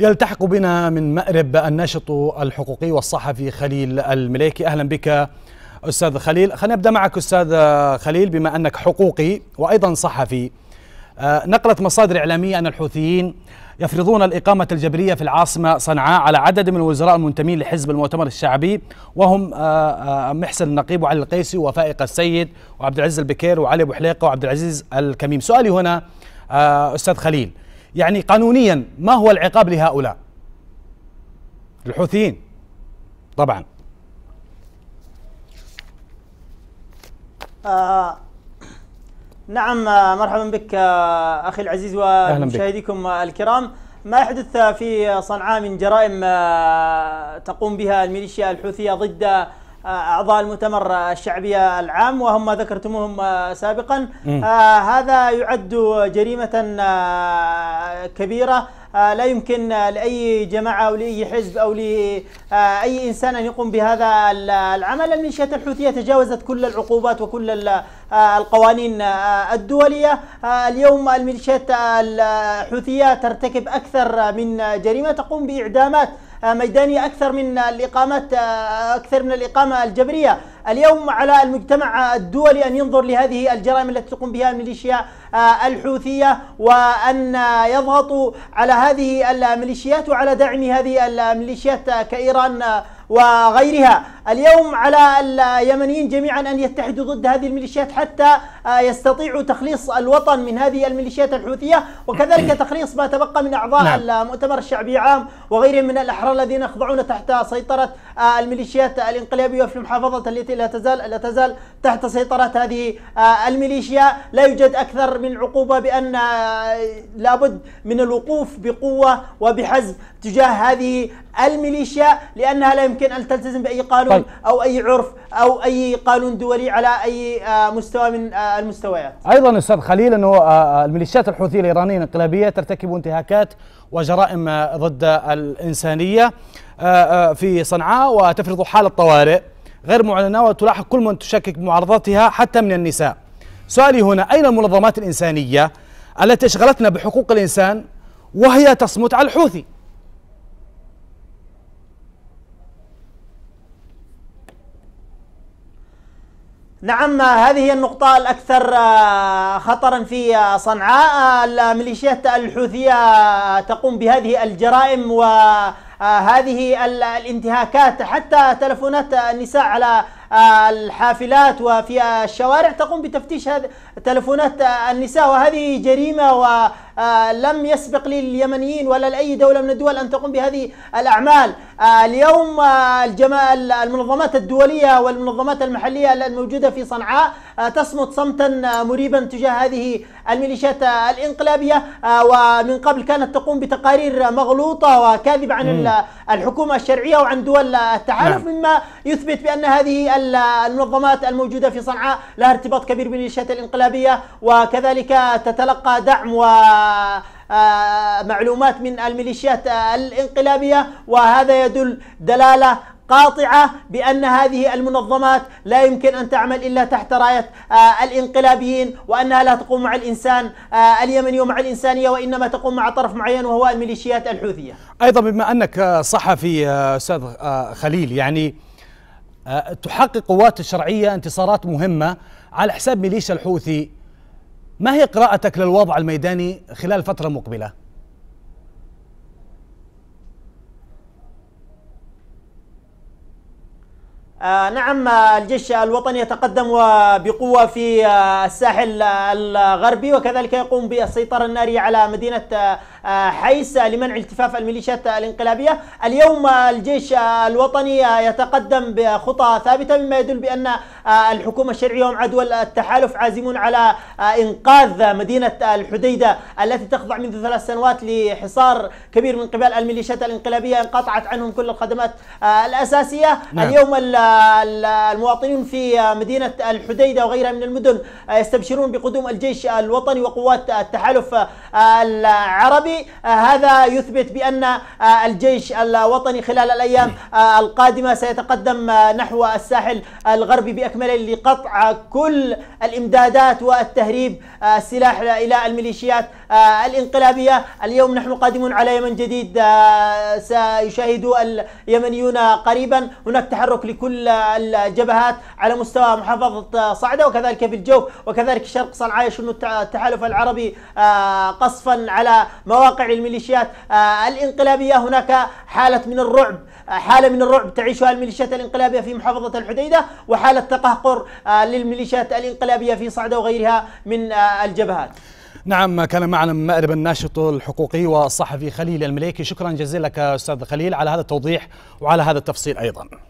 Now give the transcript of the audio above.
يلتحق بنا من مأرب الناشط الحقوقي والصحفي خليل المليكي أهلا بك أستاذ خليل خلينا نبدأ معك أستاذ خليل بما أنك حقوقي وأيضا صحفي آه، نقلت مصادر إعلامية أن الحوثيين يفرضون الإقامة الجبرية في العاصمة صنعاء على عدد من الوزراء المنتمين لحزب المؤتمر الشعبي وهم آه، آه، محسن النقيب وعلي القيسي وفائق السيد وعبد العزيز البكير وعلي أبو حليقة وعبد العزيز الكميم سؤالي هنا أستاذ خليل يعني قانونيا ما هو العقاب لهؤلاء الحوثيين طبعا آه نعم آه، مرحبا بك آه، اخي العزيز ومشاهديكم آه، الكرام ما يحدث في صنعاء من جرائم تقوم بها الميليشيا الحوثيه ضد آه، اعضاء المؤتمر الشعبيه العام وهم ما ذكرتموهم آه، سابقا آه، هذا يعد جريمه كبيره لا يمكن لأي جماعة أو لأي حزب أو لأي إنسان أن يقوم بهذا العمل الميليشيات الحوثية تجاوزت كل العقوبات وكل القوانين الدولية اليوم الميليشيات الحوثية ترتكب أكثر من جريمة تقوم بإعدامات ميدانية أكثر من الإقامات أكثر من الإقامة الجبرية اليوم على المجتمع الدولي أن ينظر لهذه الجرائم التي تقوم بها الميليشيا آه، الحوثية وأن يضغطوا على هذه الميليشيات وعلى دعم هذه الميليشيات آه، كإيران آه، وغيرها اليوم على اليمنيين جميعا أن يتحدوا ضد هذه الميليشيات حتى آه، يستطيعوا تخليص الوطن من هذه الميليشيات الحوثية وكذلك نعم. تخليص ما تبقى من أعضاء نعم. المؤتمر الشعبي عام وغيرهم من الأحرار الذين يخضعون تحت سيطرة آه، الميليشيات الانقلابية في المحافظة التي لا تزال لا تزال تحت سيطرة هذه آه، الميليشيا لا يوجد أكثر من عقوبة بأن لابد من الوقوف بقوة وبحزم تجاه هذه الميليشيا لأنها لا يمكن أن تلتزم بأي قانون قانون او اي عرف او اي قانون دولي على اي آه، مستوى من آه، المستويات. ايضا استاذ خليل انه آه، الميليشيات الحوثيه الايرانيه الانقلابيه ترتكب انتهاكات وجرائم ضد الانسانيه في صنعاء وتفرض حاله طوارئ غير معلنه وتلاحق كل من تشكك بمعارضتها حتى من النساء. سؤالي هنا اين المنظمات الانسانيه التي اشغلتنا بحقوق الانسان وهي تصمت على الحوثي؟ نعم هذه هي النقطة الأكثر آه، خطرا في آه، صنعاء الميليشيات الحوثية تقوم بهذه الجرائم وهذه آه، الانتهاكات حتى تلفونات النساء على الحافلات وفي الشوارع تقوم بتفتيش تلفونات النساء وهذه جريمة ولم آه، يسبق لليمنيين ولا لأي دولة من الدول أن تقوم بهذه الأعمال آه، اليوم آه، المنظمات الدولية والمنظمات المحلية الموجودة في صنعاء تصمت صمتا مريبا تجاه هذه الميليشيات الإنقلابية ومن قبل كانت تقوم بتقارير مغلوطة وكاذبة عن الحكومة الشرعية وعن دول التحالف نعم. مما يثبت بأن هذه المنظمات الموجودة في صنعاء لها ارتباط كبير بالميليشيات الانقلابية وكذلك تتلقى دعم و آه، معلومات من الميليشيات الانقلابية وهذا يدل دلالة قاطعة بأن هذه المنظمات لا يمكن أن تعمل إلا تحت راية آه، الانقلابيين وأنها لا تقوم مع الإنسان آه، اليمني ومع الإنسانية وإنما تقوم مع طرف معين وهو الميليشيات الحوثية أيضا بما أنك صحفي أستاذ خليل يعني آه، تحقق قوات الشرعية انتصارات مهمة على حساب ميليشيا الحوثي ما هي قراءتك للوضع الميداني خلال فترة مقبلة؟ آه، نعم الجيش الوطني يتقدم بقوة في آه، الساحل الغربي وكذلك يقوم بالسيطرة النارية على مدينة آه، حيس لمنع التفاف الميليشيات الانقلابية اليوم الجيش الوطني يتقدم بخطى ثابتة مما يدل بأن الحكومة الشرعية هم التحالف عازمون على إنقاذ مدينة الحديدة التي تخضع منذ ثلاث سنوات لحصار كبير من قبل الميليشيات الانقلابية انقطعت عنهم كل الخدمات الأساسية نعم. اليوم المواطنين في مدينة الحديدة وغيرها من المدن آه، يستبشرون بقدوم الجيش الوطني وقوات التحالف العربي آه، هذا يثبت بأن آه، الجيش الوطني خلال الأيام القادمة سيتقدم نحو الساحل الغربي بأكمله لقطع كل الإمدادات والتهريب السلاح إلى الميليشيات آه، الانقلابية اليوم نحن قادمون على يمن جديد آه، سيشاهد اليمنيون قريبا هناك تحرك لكل الجبهات على مستوى محافظة صعدة وكذلك في الجوف وكذلك شرق صنعاء يشن التحالف العربي آه، قصفا على مواقع الميليشيات الانقلابية هناك حالة من الرعب حالة من الرعب تعيشها الميليشيات الانقلابية في محافظة الحديدة وحالة تقهقر للميليشيات الانقلابية في صعدة وغيرها من الجبهات نعم كان معنا مأرب الناشط الحقوقي والصحفي خليل المليكي شكرا جزيلا لك أستاذ خليل على هذا التوضيح وعلى هذا التفصيل أيضا